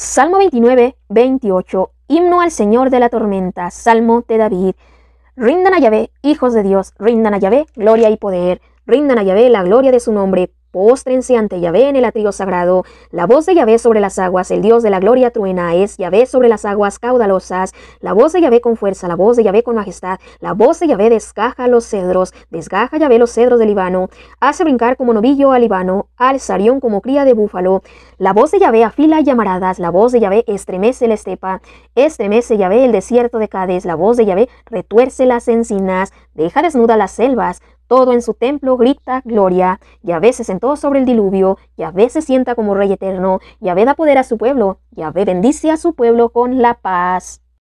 Salmo 29, 28, himno al Señor de la tormenta, Salmo de David. Rindan a Yahvé, hijos de Dios, rindan a Yahvé, gloria y poder, rindan a Yahvé la gloria de su nombre, Póstrense ante Yahvé en el atrio sagrado. La voz de Yahvé sobre las aguas, el Dios de la gloria truena, es Yahvé sobre las aguas caudalosas. La voz de Yahvé con fuerza, la voz de Yahvé con majestad. La voz de Yahvé descaja los cedros, desgaja Yahvé los cedros del Líbano. Hace brincar como novillo al Líbano, al Sarión como cría de búfalo. La voz de Yahvé afila llamaradas, la voz de Yahvé estremece la estepa. Estremece Yahvé el desierto de Cádiz, la voz de Yahvé retuerce las encinas, deja desnuda las selvas. Todo en su templo grita gloria. y a veces sentó sobre el diluvio. y a veces sienta como rey eterno. y Yahvé da poder a su pueblo. y Yahvé bendice a su pueblo con la paz.